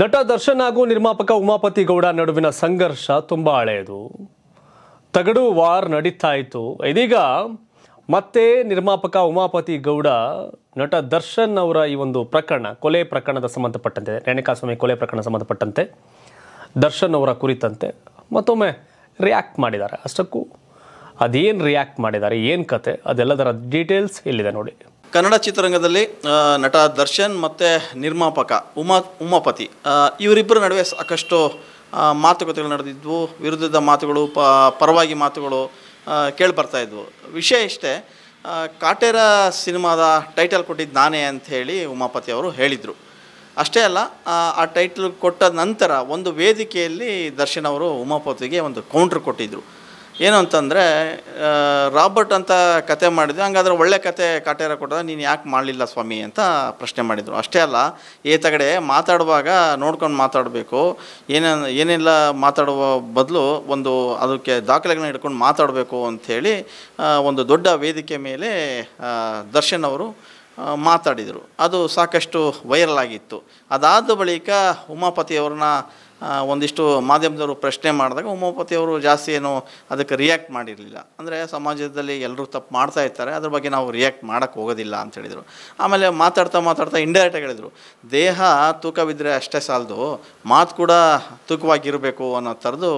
ನಟ ದರ್ಶನ್ ಹಾಗೂ ನಿರ್ಮಾಪಕ ಉಮಾಪತಿ ಗೌಡ ನಡುವಿನ ಸಂಘರ್ಷ ತುಂಬ ಹಳೆಯದು ತಗಡು ವಾರ್ ನಡೀತಾ ಇತ್ತು ಇದೀಗ ಮತ್ತೆ ನಿರ್ಮಾಪಕ ಉಮಾಪತಿ ಗೌಡ ನಟ ದರ್ಶನ್ ಅವರ ಈ ಒಂದು ಪ್ರಕರಣ ಕೊಲೆ ಪ್ರಕರಣದ ಸಂಬಂಧಪಟ್ಟಂತೆ ರೇಣುಕಾಸ್ವಾಮಿ ಕೊಲೆ ಪ್ರಕರಣ ಸಂಬಂಧಪಟ್ಟಂತೆ ದರ್ಶನ್ ಅವರ ಕುರಿತಂತೆ ಮತ್ತೊಮ್ಮೆ ರಿಯಾಕ್ಟ್ ಮಾಡಿದ್ದಾರೆ ಅಷ್ಟಕ್ಕೂ ಅದೇನು ರಿಯಾಕ್ಟ್ ಮಾಡಿದ್ದಾರೆ ಏನು ಕತೆ ಅದೆಲ್ಲದರ ಡೀಟೇಲ್ಸ್ ಇಲ್ಲಿದೆ ನೋಡಿ ಕನ್ನಡ ಚಿತ್ರರಂಗದಲ್ಲಿ ನಟ ದರ್ಶನ್ ಮತ್ತು ನಿರ್ಮಾಪಕ ಉಮಾ ಉಮಾಪತಿ ಇವರಿಬ್ಬರ ನಡುವೆ ಸಾಕಷ್ಟು ಮಾತುಕತೆಗಳು ನಡೆದಿದ್ವು ವಿರುದ್ಧದ ಮಾತುಗಳು ಪ ಪರವಾಗಿ ಮಾತುಗಳು ಕೇಳಿ ಬರ್ತಾಯಿದ್ವು ವಿಷಯ ಇಷ್ಟೇ ಕಾಟೇರ ಸಿನಿಮಾದ ಟೈಟಲ್ ಕೊಟ್ಟಿದ್ದು ನಾನೇ ಅಂಥೇಳಿ ಉಮಾಪತಿ ಅವರು ಹೇಳಿದರು ಅಷ್ಟೇ ಅಲ್ಲ ಆ ಟೈಟಲ್ ಕೊಟ್ಟ ನಂತರ ಒಂದು ವೇದಿಕೆಯಲ್ಲಿ ದರ್ಶನ್ ಅವರು ಉಮಾಪತಿಗೆ ಒಂದು ಕೌಂಟ್ರ್ ಕೊಟ್ಟಿದ್ದರು ಏನು ಅಂತಂದರೆ ರಾಬರ್ಟ್ ಅಂತ ಕತೆ ಮಾಡಿದ್ವಿ ಹಂಗಾದ್ರೆ ಒಳ್ಳೆ ಕತೆ ಕಾಟೇರ ಕೊಟ್ಟದ ನೀನು ಯಾಕೆ ಮಾಡಲಿಲ್ಲ ಸ್ವಾಮಿ ಅಂತ ಪ್ರಶ್ನೆ ಮಾಡಿದರು ಅಷ್ಟೇ ಅಲ್ಲ ತಗಡೆ ಮಾತಾಡುವಾಗ ನೋಡ್ಕೊಂಡು ಮಾತಾಡಬೇಕು ಏನೇ ಏನೆಲ್ಲ ಮಾತಾಡುವ ಬದಲು ಒಂದು ಅದಕ್ಕೆ ದಾಖಲೆಗಳನ್ನ ಹಿಡ್ಕೊಂಡು ಮಾತಾಡಬೇಕು ಅಂಥೇಳಿ ಒಂದು ದೊಡ್ಡ ವೇದಿಕೆ ಮೇಲೆ ದರ್ಶನ್ ಅವರು ಮಾತಾಡಿದರು ಅದು ಸಾಕಷ್ಟು ವೈರಲ್ ಆಗಿತ್ತು ಅದಾದ ಬಳಿಕ ಉಮಾಪತಿಯವ್ರನ್ನ ಒಂದಿಷ್ಟು ಮಾಧ್ಯಮದವರು ಪ್ರಶ್ನೆ ಮಾಡಿದಾಗ ಉಮಾಪತಿಯವರು ಜಾಸ್ತಿ ಏನು ಅದಕ್ಕೆ ರಿಯಾಕ್ಟ್ ಮಾಡಿರಲಿಲ್ಲ ಅಂದರೆ ಸಮಾಜದಲ್ಲಿ ಎಲ್ಲರೂ ತಪ್ಪು ಮಾಡ್ತಾ ಇರ್ತಾರೆ ಅದ್ರ ಬಗ್ಗೆ ನಾವು ರಿಯಾಕ್ಟ್ ಮಾಡೋಕ್ಕೆ ಹೋಗೋದಿಲ್ಲ ಅಂತ ಹೇಳಿದರು ಆಮೇಲೆ ಮಾತಾಡ್ತಾ ಮಾತಾಡ್ತಾ ಇಂಡೈರೆಕ್ಟಾಗಿ ಹೇಳಿದರು ದೇಹ ತೂಕವಿದ್ದರೆ ಅಷ್ಟೇ ಸಾಲದು ಮಾತು ಕೂಡ ತೂಕವಾಗಿರಬೇಕು ಅನ್ನೋ ಥರದ್ದು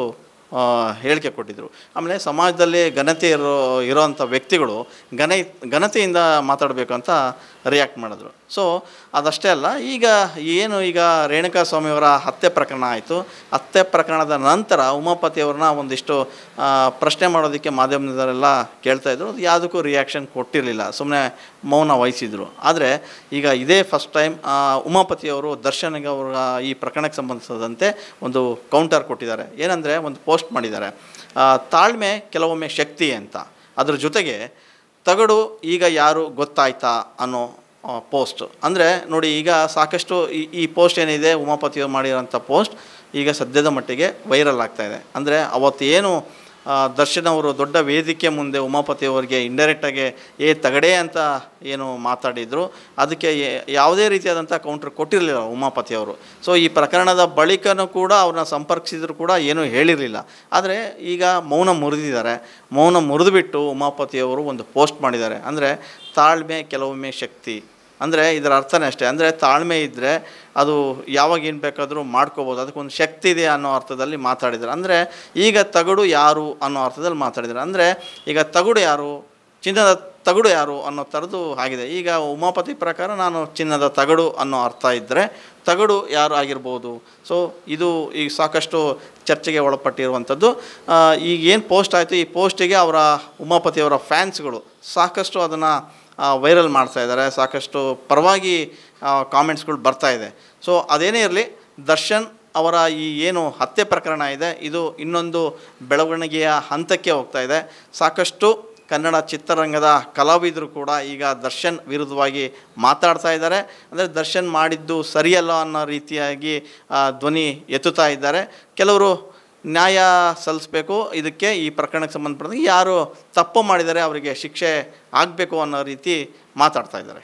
ಹೇಳಿಕೆ ಕೊಟ್ಟಿದ್ದರು ಆಮೇಲೆ ಸಮಾಜದಲ್ಲಿ ಘನತೆ ಇರೋ ಇರೋವಂಥ ವ್ಯಕ್ತಿಗಳು ಘನ ಘನತೆಯಿಂದ ಅಂತ ರಿಯಾಕ್ಟ್ ಮಾಡಿದ್ರು ಸೊ ಅದಷ್ಟೇ ಅಲ್ಲ ಈಗ ಏನು ಈಗ ರೇಣುಕಾ ಸ್ವಾಮಿಯವರ ಹತ್ಯೆ ಪ್ರಕರಣ ಆಯಿತು ಹತ್ಯೆ ಪ್ರಕರಣದ ನಂತರ ಉಮಾಪತಿಯವ್ರನ್ನ ಒಂದಿಷ್ಟು ಪ್ರಶ್ನೆ ಮಾಡೋದಕ್ಕೆ ಮಾಧ್ಯಮದವರೆಲ್ಲ ಇದ್ರು ಅದು ಯಾವುದಕ್ಕೂ ರಿಯಾಕ್ಷನ್ ಕೊಟ್ಟಿರಲಿಲ್ಲ ಸುಮ್ಮನೆ ಮೌನ ವಹಿಸಿದರು ಆದರೆ ಈಗ ಇದೇ ಫಸ್ಟ್ ಟೈಮ್ ಉಮಾಪತಿಯವರು ದರ್ಶನ್ಗೆ ಅವರ ಈ ಪ್ರಕರಣಕ್ಕೆ ಸಂಬಂಧಿಸಿದಂತೆ ಒಂದು ಕೌಂಟರ್ ಕೊಟ್ಟಿದ್ದಾರೆ ಏನಂದರೆ ಒಂದು ಪೋಸ್ಟ್ ಮಾಡಿದ್ದಾರೆ ತಾಳ್ಮೆ ಕೆಲವೊಮ್ಮೆ ಶಕ್ತಿ ಅಂತ ಅದ್ರ ಜೊತೆಗೆ ತಗಡು ಈಗ ಯಾರು ಗೊತ್ತಾಯ್ತಾ ಅನ್ನೋ ಪೋಸ್ಟ್ ಅಂದರೆ ನೋಡಿ ಈಗ ಸಾಕಷ್ಟು ಈ ಈ ಪೋಸ್ಟ್ ಏನಿದೆ ಉಮಾಪತಿಯವರು ಮಾಡಿರೋಂಥ ಪೋಸ್ಟ್ ಈಗ ಸದ್ಯದ ಮಟ್ಟಿಗೆ ವೈರಲ್ ಆಗ್ತಾಯಿದೆ ಅಂದರೆ ಅವತ್ತೇನು ದರ್ಶನ್ ಅವರು ದೊಡ್ಡ ವೇದಿಕೆ ಮುಂದೆ ಉಮಾಪತಿಯವರಿಗೆ ಇಂಡೈರೆಕ್ಟಾಗಿ ಏ ತಗಡೆ ಅಂತ ಏನು ಮಾತಾಡಿದರು ಅದಕ್ಕೆ ಯಾವುದೇ ರೀತಿಯಾದಂಥ ಕೌಂಟ್ರ್ ಕೊಟ್ಟಿರಲಿಲ್ಲ ಉಮಾಪತಿಯವರು ಸೊ ಈ ಪ್ರಕರಣದ ಬಳಿಕನೂ ಕೂಡ ಅವ್ರನ್ನ ಸಂಪರ್ಕಿಸಿದ್ರು ಕೂಡ ಏನೂ ಹೇಳಿರಲಿಲ್ಲ ಆದರೆ ಈಗ ಮೌನ ಮುರಿದಿದ್ದಾರೆ ಮೌನ ಮುರಿದುಬಿಟ್ಟು ಉಮಾಪತಿಯವರು ಒಂದು ಪೋಸ್ಟ್ ಮಾಡಿದ್ದಾರೆ ಅಂದರೆ ತಾಳ್ಮೆ ಕೆಲವೊಮ್ಮೆ ಶಕ್ತಿ ಅಂದರೆ ಇದರ ಅರ್ಥನೇ ಅಷ್ಟೇ ಅಂದರೆ ತಾಳ್ಮೆ ಇದ್ದರೆ ಅದು ಯಾವಾಗ ಏನು ಬೇಕಾದರೂ ಮಾಡ್ಕೋಬೋದು ಅದಕ್ಕೊಂದು ಶಕ್ತಿ ಇದೆ ಅನ್ನೋ ಅರ್ಥದಲ್ಲಿ ಮಾತಾಡಿದ್ದಾರೆ ಅಂದರೆ ಈಗ ತಗಡು ಯಾರು ಅನ್ನೋ ಅರ್ಥದಲ್ಲಿ ಮಾತಾಡಿದ್ದಾರೆ ಅಂದರೆ ಈಗ ತಗಡು ಯಾರು ಚಿನ್ನದ ತಗಡು ಯಾರು ಅನ್ನೋ ಥರದ್ದು ಆಗಿದೆ ಈಗ ಉಮಾಪತಿ ಪ್ರಕಾರ ನಾನು ಚಿನ್ನದ ತಗಡು ಅನ್ನೋ ಅರ್ಥ ಇದ್ದರೆ ತಗಡು ಯಾರು ಆಗಿರ್ಬೋದು ಸೊ ಇದು ಈಗ ಸಾಕಷ್ಟು ಚರ್ಚೆಗೆ ಒಳಪಟ್ಟಿರುವಂಥದ್ದು ಈಗೇನು ಏನು ಪೋಸ್ಟ್ ಆಯಿತು ಈ ಪೋಸ್ಟಿಗೆ ಅವರ ಉಮಾಪತಿಯವರ ಫ್ಯಾನ್ಸ್ಗಳು ಸಾಕಷ್ಟು ಅದನ್ನು ವೈರಲ್ ಮಾಡ್ತಾ ಇದ್ದಾರೆ ಸಾಕಷ್ಟು ಪರವಾಗಿ ಕಾಮೆಂಟ್ಸ್ಗಳು ಬರ್ತಾ ಇದೆ ಸೊ ಅದೇನೇ ಇರಲಿ ದರ್ಶನ್ ಅವರ ಈ ಏನು ಹತ್ಯೆ ಪ್ರಕರಣ ಇದೆ ಇದು ಇನ್ನೊಂದು ಬೆಳವಣಿಗೆಯ ಹಂತಕ್ಕೆ ಹೋಗ್ತಾ ಇದೆ ಸಾಕಷ್ಟು ಕನ್ನಡ ಚಿತ್ರರಂಗದ ಕಲಾವಿದರು ಕೂಡ ಈಗ ದರ್ಶನ್ ವಿರುದ್ಧವಾಗಿ ಮಾತಾಡ್ತಾ ಇದ್ದಾರೆ ಅಂದರೆ ದರ್ಶನ್ ಮಾಡಿದ್ದು ಸರಿಯಲ್ಲ ಅನ್ನೋ ರೀತಿಯಾಗಿ ಧ್ವನಿ ಎತ್ತುತ್ತಾ ಇದ್ದಾರೆ ಕೆಲವರು ನ್ಯಾಯ ಸಲ್ಲಿಸ್ಬೇಕು ಇದಕ್ಕೆ ಈ ಪ್ರಕರಣಕ್ಕೆ ಸಂಬಂಧಪಟ್ಟಂಗೆ ಯಾರು ತಪ್ಪು ಮಾಡಿದರೆ ಅವರಿಗೆ ಶಿಕ್ಷೆ ಆಗಬೇಕು ಅನ್ನೋ ರೀತಿ ಮಾತಾಡ್ತಾ ಇದ್ದಾರೆ